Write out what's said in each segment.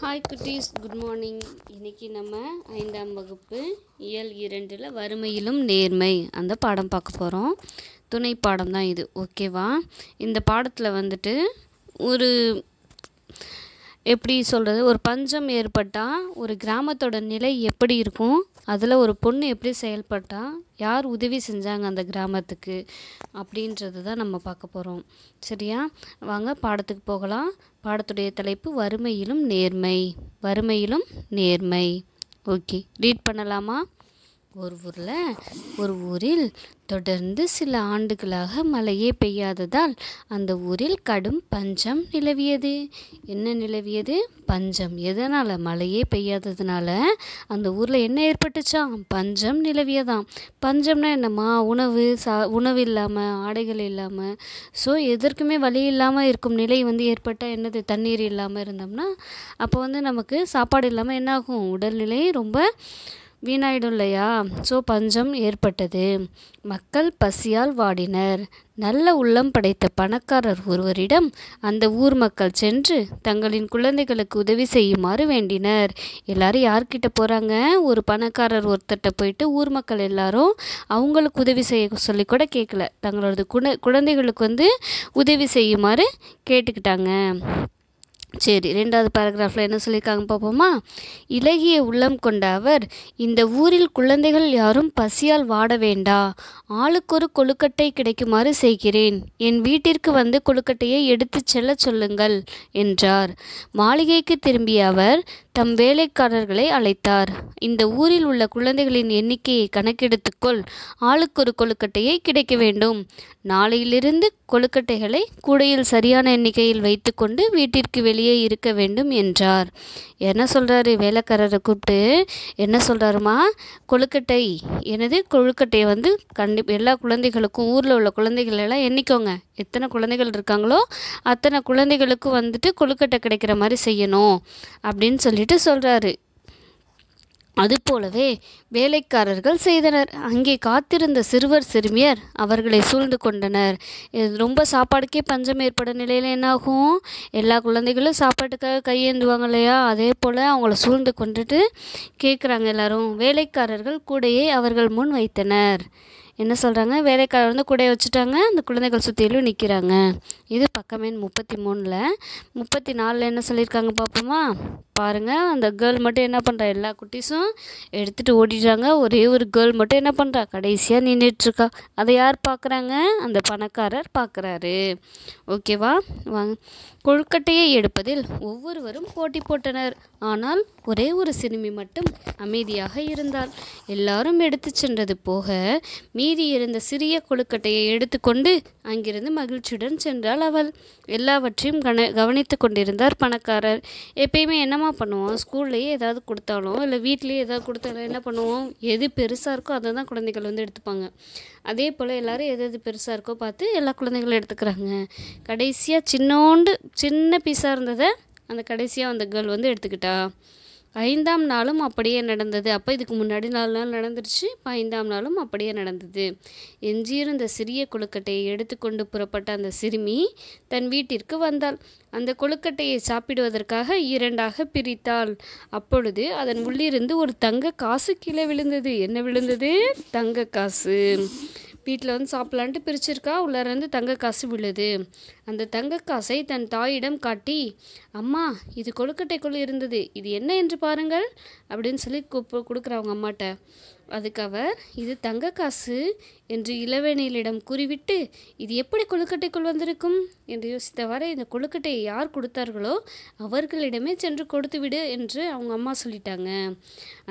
hi குட்டீஸ் good morning இன்றைக்கி நம்ம ஐந்தாம் வகுப்பு இயல் இரண்டில் வறுமையிலும் நேர்மை அந்த பாடம் பார்க்க போகிறோம் துணை பாடம் தான் இது ஓகேவா இந்த பாடத்தில் வந்துட்டு ஒரு எப்படி சொல்கிறது ஒரு பஞ்சம் ஏற்பட்டால் ஒரு கிராமத்தோட நிலை எப்படி இருக்கும் அதில் ஒரு பொண்ணு எப்படி செயல்பட்டால் யார் உதவி செஞ்சாங்க அந்த கிராமத்துக்கு அப்படின்றது தான் நம்ம பார்க்க போகிறோம் சரியா வாங்க பாடத்துக்கு போகலாம் பாடத்துடைய தலைப்பு வறுமையிலும் நேர்மை வறுமையிலும் நேர்மை ஓகே ரீட் பண்ணலாமா ஒரு ஊரில் ஒரு ஊரில் தொடர்ந்து சில ஆண்டுகளாக மழையே பெய்யாததால் அந்த ஊரில் கடும் பஞ்சம் நிலவியது என்ன நிலவியது பஞ்சம் எதனால் மழையே பெய்யாததுனால அந்த ஊரில் என்ன ஏற்பட்டுச்சாம் பஞ்சம் நிலவியதாம் பஞ்சம்னா என்னம்மா உணவு சா உணவு இல்லாமல் ஆடைகள் இல்லாமல் ஸோ எதற்குமே வழி இல்லாமல் இருக்கும் நிலை வந்து ஏற்பட்டால் என்னது தண்ணீர் இல்லாமல் இருந்தோம்னா அப்போ வந்து நமக்கு சாப்பாடு இல்லாமல் என்னாகும் உடல்நிலை ரொம்ப வீணாயிடும் இல்லையா ஸோ பஞ்சம் ஏற்பட்டது மக்கள் பசியால் வாடினர் நல்ல உள்ளம் படைத்த பணக்காரர் ஒருவரிடம் அந்த ஊர் மக்கள் சென்று தங்களின் குழந்தைகளுக்கு உதவி செய்யுமாறு வேண்டினர் எல்லாரும் யார்கிட்ட போகிறாங்க ஒரு பணக்காரர் ஒருத்தட்ட போயிட்டு ஊர் மக்கள் எல்லாரும் அவங்களுக்கு உதவி செய்ய சொல்லி கூட கேட்கல தங்களோட குழந்தைகளுக்கு வந்து உதவி செய்யுமாறு கேட்டுக்கிட்டாங்க சரி ரெண்டாவது பேராகிராஃபில் என்ன சொல்லியிருக்காங்க பார்ப்போமா இலகிய உள்ளம் கொண்ட அவர் இந்த ஊரில் குழந்தைகள் யாரும் பசியால் வாட வேண்டா ஆளுக்கொரு கொழுக்கட்டை கிடைக்குமாறு செய்கிறேன் என் வீட்டிற்கு வந்து கொழுக்கட்டையை எடுத்து செல்ல சொல்லுங்கள் என்றார் மாளிகைக்கு திரும்பிய அவர் தம் வேலைக்காரர்களை அழைத்தார் இந்த ஊரில் உள்ள குழந்தைகளின் எண்ணிக்கையை கணக்கெடுத்துக்கொள் ஆளுக்கு ஒரு கொழுக்கட்டையை கிடைக்க வேண்டும் நாளையிலிருந்து கொழுக்கட்டைகளை கூடையில் சரியான எண்ணிக்கையில் வைத்துக்கொண்டு வீட்டிற்கு வெளியே இருக்க வேண்டும் என்றார் என்ன சொல்கிறாரு வேலைக்காரரை கூப்பிட்டு என்ன சொல்கிறாருமா கொழுக்கட்டை எனது கொழுக்கட்டையை வந்து கண்டி எல்லா குழந்தைகளுக்கும் ஊரில் உள்ள குழந்தைகள் எல்லாம் எண்ணிக்கோங்க எத்தனை குழந்தைகள் இருக்காங்களோ அத்தனை குழந்தைகளுக்கும் வந்துட்டு கொழுக்கட்டை கிடைக்கிற மாதிரி செய்யணும் அப்படின்னு சொல்லிட்டு சொல்லிட்டு சொல்கிறாரு அதுபோலவே வேலைக்காரர்கள் செய்தனர் அங்கே காத்திருந்த சிறுவர் சிறுமியர் அவர்களை சூழ்ந்து கொண்டனர் ரொம்ப சாப்பாடுக்கே பஞ்சம் ஏற்பட நிலையில் என்னாகும் எல்லா குழந்தைகளும் சாப்பாட்டுக்காக கையேந்துவாங்க இல்லையா அதே போல் அவங்கள சூழ்ந்து கொண்டுட்டு கேட்குறாங்க எல்லாரும் வேலைக்காரர்கள் கூடையை அவர்கள் முன் வைத்தனர் என்ன சொல்கிறாங்க வேலைக்காரர் வந்து கூடையை வச்சுட்டாங்க அந்த குழந்தைகள் சுற்றிலும் நிற்கிறாங்க இது பக்கமே முப்பத்தி மூணில் முப்பத்தி நாலில் என்ன சொல்லியிருக்காங்க பார்ப்போமா பாருங்கள் அந்த கேர்ள் மட்டும் என்ன பண்ணுறா எல்லா குட்டீஸும் எடுத்துகிட்டு ஓடிடுறாங்க ஒரே ஒரு கேர்ள் மட்டும் என்ன பண்ணுறா கடைசியாக நின்றுட்டுருக்கா அதை யார் பார்க்குறாங்க அந்த பணக்காரர் பார்க்குறாரு ஓகேவா வாங்க கொழுக்கட்டையை எடுப்பதில் ஒவ்வொருவரும் போட்டி போட்டனர் ஆனால் ஒரே ஒரு சிறுமி மட்டும் அமைதியாக இருந்தாள் எல்லாரும் எடுத்து சென்றது போக மீதி இருந்த சிறிய கொழுக்கட்டையை எடுத்துக்கொண்டு அங்கிருந்து மகிழ்ச்சியுடன் சென்றாள் அவள் எல்லாவற்றையும் கன கவனித்து கொண்டிருந்தார் பணக்காரர் எப்பயுமே என்னமா என்னம்மா பண்ணுவோம் ஸ்கூல்லேயே ஏதாவது கொடுத்தாலும் இல்லை வீட்லேயே ஏதாவது கொடுத்தாலும் என்ன பண்ணுவோம் எது பெருசாக இருக்கோ அதை தான் குழந்தைகள் வந்து எடுத்துப்பாங்க அதே போல் எல்லோரும் எது எது பெருசாக இருக்கோ பார்த்து எல்லா குழந்தைகளும் எடுத்துக்கிறாங்க கடைசியாக சின்னோண்டு சின்ன பீஸாக இருந்ததை அந்த கடைசியாக அந்த கேர்ள் வந்து எடுத்துக்கிட்டா ஐந்தாம் நாளும் அப்படியே நடந்தது அப்போ இதுக்கு முன்னாடி நாலு நாள் நடந்துருச்சு இப்போ ஐந்தாம் நாளும் அப்படியே நடந்தது எஞ்சியிருந்த சிறிய கொழுக்கட்டையை எடுத்துக்கொண்டு புறப்பட்ட அந்த சிறுமி தன் வீட்டிற்கு வந்தாள் அந்த கொழுக்கட்டையை சாப்பிடுவதற்காக இரண்டாக பிரித்தாள் அப்பொழுது அதன் உள்ளிருந்து ஒரு தங்க காசு கீழே விழுந்தது என்ன விழுந்தது தங்க காசு வீட்டில் வந்து சாப்பிட்லான்ட்டு பிரிச்சிருக்கா உள்ளேருந்து தங்க காசு விழுது அந்த தங்க காசை தன் தாயிடம் காட்டி அம்மா இது கொழுக்கட்டைக்குள் இருந்தது இது என்ன என்று பாருங்கள் அப்படின்னு சொல்லி கூப்ப கொடுக்குறவங்க அம்மாட்ட அதுக்கு அவர் இது தங்க காசு என்று இளவேணியலிடம் கூறிவிட்டு இது எப்படி கொழுக்கட்டைக்குள் வந்திருக்கும் என்று யோசித்தவாறு இந்த கொழுக்கட்டையை யார் கொடுத்தார்களோ அவர்களிடமே சென்று கொடுத்துவிடு என்று அவங்க அம்மா சொல்லிட்டாங்க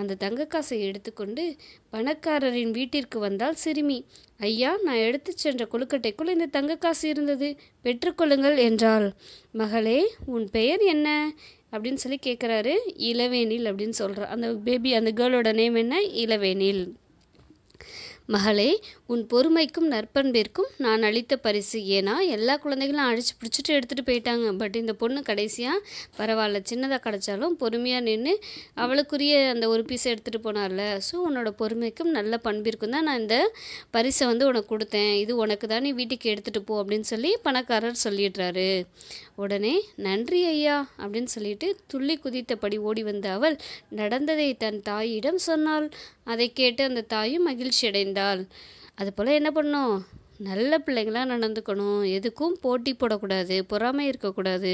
அந்த தங்க காசை எடுத்துக்கொண்டு பணக்காரரின் வீட்டிற்கு வந்தால் சிறுமி ஐயா நான் எடுத்து சென்ற கொழுக்கட்டைக்குள் இந்த தங்க காசு இருந்தது பெற்று ஏற்றுக்கொள்ளுங்கள் என்றாள் மகளே உன் பெயர் என்ன அப்படின்னு சொல்லி கேட்குறாரு இளவேனில் அப்படின்னு சொல்கிறார் அந்த பேபி அந்த கேர்ளோட நேம் என்ன இளவேனில் மகளே உன் பொறுமைக்கும் நற்பண்பிற்கும் நான் அளித்த பரிசு ஏன்னா எல்லா குழந்தைகளும் அழிச்சு பிடிச்சிட்டு எடுத்துகிட்டு போயிட்டாங்க பட் இந்த பொண்ணு கடைசியாக பரவாயில்ல சின்னதாக கிடச்சாலும் பொறுமையாக நின்று அவளுக்குரிய அந்த ஒரு பீஸை எடுத்துகிட்டு போனார்ல ஸோ உன்னோட பொறுமைக்கும் நல்ல பண்பிற்கும் தான் நான் இந்த பரிசை வந்து உனக்கு கொடுத்தேன் இது உனக்கு தான் நீ வீட்டுக்கு எடுத்துகிட்டு போ அப்படின்னு சொல்லி பணக்காரர் சொல்லிடுறாரு உடனே நன்றி ஐயா அப்படின்னு சொல்லிட்டு துள்ளி குதித்தபடி ஓடி வந்த அவள் நடந்ததை தன் தாயிடம் சொன்னாள் அதை கேட்டு அந்த தாயும் மகிழ்ச்சி அடைந்தாள் அது போல் என்ன பண்ணணும் நல்ல பிள்ளைங்களாக நடந்துக்கணும் எதுக்கும் போட்டி போடக்கூடாது பொறாமை இருக்கக்கூடாது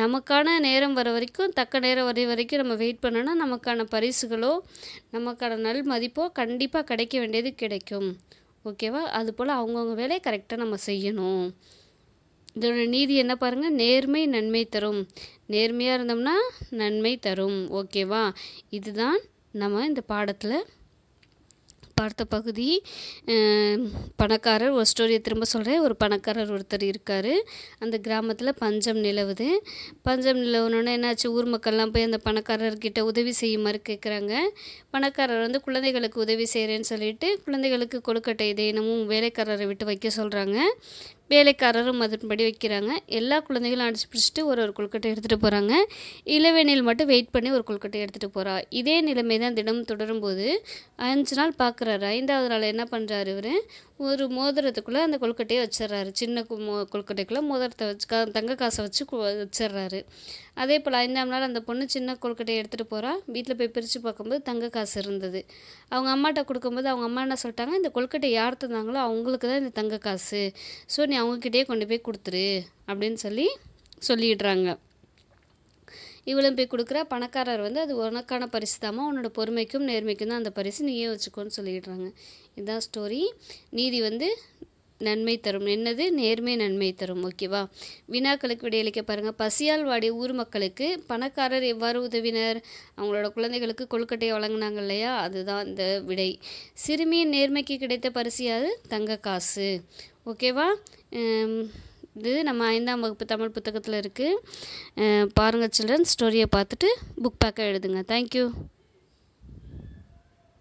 நமக்கான நேரம் வர வரைக்கும் தக்க நேரம் வர வரைக்கும் நம்ம வெயிட் பண்ணோன்னா நமக்கான பரிசுகளோ நமக்கான நல் மதிப்போ கண்டிப்பாக கிடைக்க வேண்டியது கிடைக்கும் ஓகேவா அது போல் அவங்கவுங்க வேலையை கரெக்டாக நம்ம செய்யணும் இதோட நீதி என்ன பாருங்கள் நேர்மை நன்மை தரும் நேர்மையாக இருந்தோம்னா நன்மை தரும் ஓகேவா இதுதான் நம்ம இந்த பாடத்தில் பார்த்த பகுதி பணக்காரர் ஒரு ஸ்டோரியை திரும்ப சொல்கிறேன் ஒரு பணக்காரர் ஒருத்தர் இருக்கார் அந்த கிராமத்தில் பஞ்சம் நிலவுது பஞ்சம் நிலவுனோடனே என்னாச்சு ஊர் மக்கள்லாம் போய் அந்த பணக்காரர்கிட்ட உதவி செய்யுமாறு கேட்குறாங்க பணக்காரர் வந்து குழந்தைகளுக்கு உதவி செய்கிறேன்னு சொல்லிட்டு குழந்தைகளுக்கு கொழுக்கட்டை தினமும் வேலைக்காரரை விட்டு வைக்க சொல்கிறாங்க வேலைக்காரரும் அதன்படி வைக்கிறாங்க எல்லா குழந்தைகளும் அடிச்சு பிடிச்சிட்டு ஒரு ஒரு கொழுக்கட்டை எடுத்துகிட்டு போகிறாங்க இளவேனில் மட்டும் வெயிட் பண்ணி ஒரு கொழுக்கட்டை எடுத்துகிட்டு போகிறா இதே நிலைமை தான் தினம் தொடரும்போது அஞ்சு நாள் பார்க்குறாரு ஐந்தாவது நாள் என்ன பண்ணுறாரு இவர் ஒரு மோதிரத்துக்குள்ளே அந்த கொழுக்கட்டையை வச்சிட்றாரு சின்ன மோ கொழுக்கட்டைக்குள்ளே மோதிரத்தை வச்சு கா தங்க காசை வச்சு வச்சிடுறாரு அதே போல் ஐந்தாம் நாள் அந்த பொண்ணு சின்ன கொழுக்கட்டையை எடுத்துகிட்டு போகிறா வீட்டில் போய் பிரித்து பார்க்கும்போது தங்க காசு இருந்தது அவங்க அம்மாட்ட கொடுக்கும்போது அவங்க அம்மா என்ன சொல்லிட்டாங்க இந்த கொழுக்கட்டை யார் தந்தாங்களோ அவங்களுக்கு தான் இந்த தங்க காசு ஸோ நீ அவங்கக்கிட்டே கொண்டு போய் கொடுத்துரு அப்படின்னு சொல்லி சொல்லிடுறாங்க இவளும் போய் கொடுக்குற பணக்காரர் வந்து அது உனக்கான பரிசு தாமா உன்னோட பொறுமைக்கும் நேர்மைக்கும் தான் அந்த பரிசு நீயே வச்சுக்கோன்னு சொல்லிடுறாங்க இதுதான் ஸ்டோரி நீதி வந்து நன்மை தரும் என்னது நேர்மை நன்மை தரும் ஓகேவா வினாக்களுக்கு விடையளிக்க பாருங்கள் பசியால் வாடிய ஊர் மக்களுக்கு பணக்காரர் எவ்வாறு உதவினர் அவங்களோட குழந்தைகளுக்கு கொழுக்கட்டையை வழங்கினாங்க இல்லையா அதுதான் இந்த விடை சிறுமியின் நேர்மைக்கு கிடைத்த பரிசியாது தங்க காசு ஓகேவா இது நம்ம ஐந்தாம் வகுப்பு தமிழ் புத்தகத்தில் இருக்குது பாருங்கள் சில்ட்ரன் ஸ்டோரியை பார்த்துட்டு புக் பேக்கை எழுதுங்க தேங்க்யூ